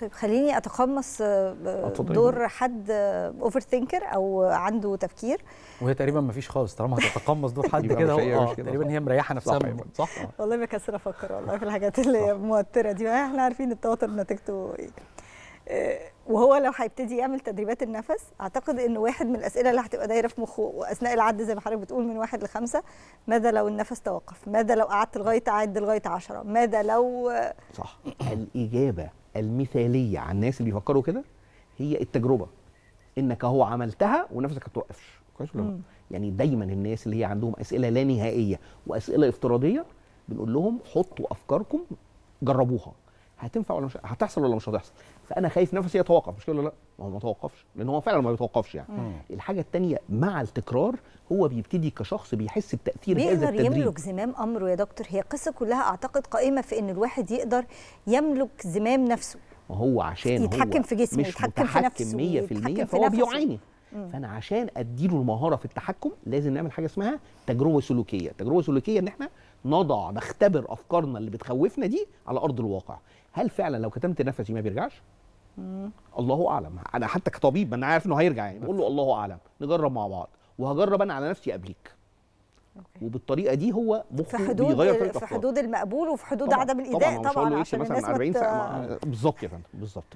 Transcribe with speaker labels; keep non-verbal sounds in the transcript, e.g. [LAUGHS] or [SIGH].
Speaker 1: طيب خليني اتقمص آه، آه، دور حد اوفر آه، ثينكر او عنده تفكير وهي تقريبا ما فيش خالص طالما هتتقمص دور حد [LAUGHS] كده هو تقريبا هي مريحه نفسها صح, صح, [LAUGHS] والله بكسر افكر والله في الحاجات اللي هي موتره دي احنا عارفين التوتر نتيجته ايه وهو لو هيبتدي يعمل تدريبات النفس اعتقد ان واحد من الاسئله اللي هتبقى دايره في مخه واثناء العد زي ما حضرتك بتقول من واحد لخمسه ماذا لو النفس توقف؟ ماذا لو قعدت لغايه اعد لغايه 10 ماذا لو
Speaker 2: صح [CLEARS THROAT] الاجابه المثاليه على الناس اللي بيفكروا كده هي التجربه انك اهو عملتها ونفسك هتوقفش كويس ولا يعني دايما الناس اللي هي عندهم اسئله لا نهائيه واسئله افتراضيه بنقول لهم حطوا افكاركم جربوها هتنفع ولا مش هتحصل ولا مش هتحصل فانا خايف نفسي يتوقف مش كده لا ما هو ما توقفش لان هو فعلا ما بيتوقفش يعني مم. الحاجه الثانيه مع التكرار هو بيبتدي كشخص بيحس بتاثير هذا التدريب بيقدر يملك
Speaker 1: زمام امره يا دكتور هي القصه كلها اعتقد قائمه في ان الواحد يقدر يملك زمام نفسه
Speaker 2: ما هو عشان يتحكم هو في جسمه يتحكم في نفسه 100% فهو بيعاني فانا عشان اديله المهاره في التحكم لازم نعمل حاجه اسمها تجربه سلوكيه تجربه سلوكيه ان احنا نضع نختبر افكارنا اللي بتخوفنا دي على ارض الواقع هل فعلا لو كتمت نفسي ما بيرجعش مم. الله اعلم انا حتى كطبيب انا عارف انه هيرجع يعني بقول له الله اعلم نجرب مع بعض وهجرب انا على نفسي قبليك وبالطريقه دي هو مخه في حدود بيغير في حدود
Speaker 1: المقبول وفي حدود طبعًا. عدم الايذاء طبعا, طبعًا عشان الناس مثلا 40 ساعه بالظبط يا فندم بالظبط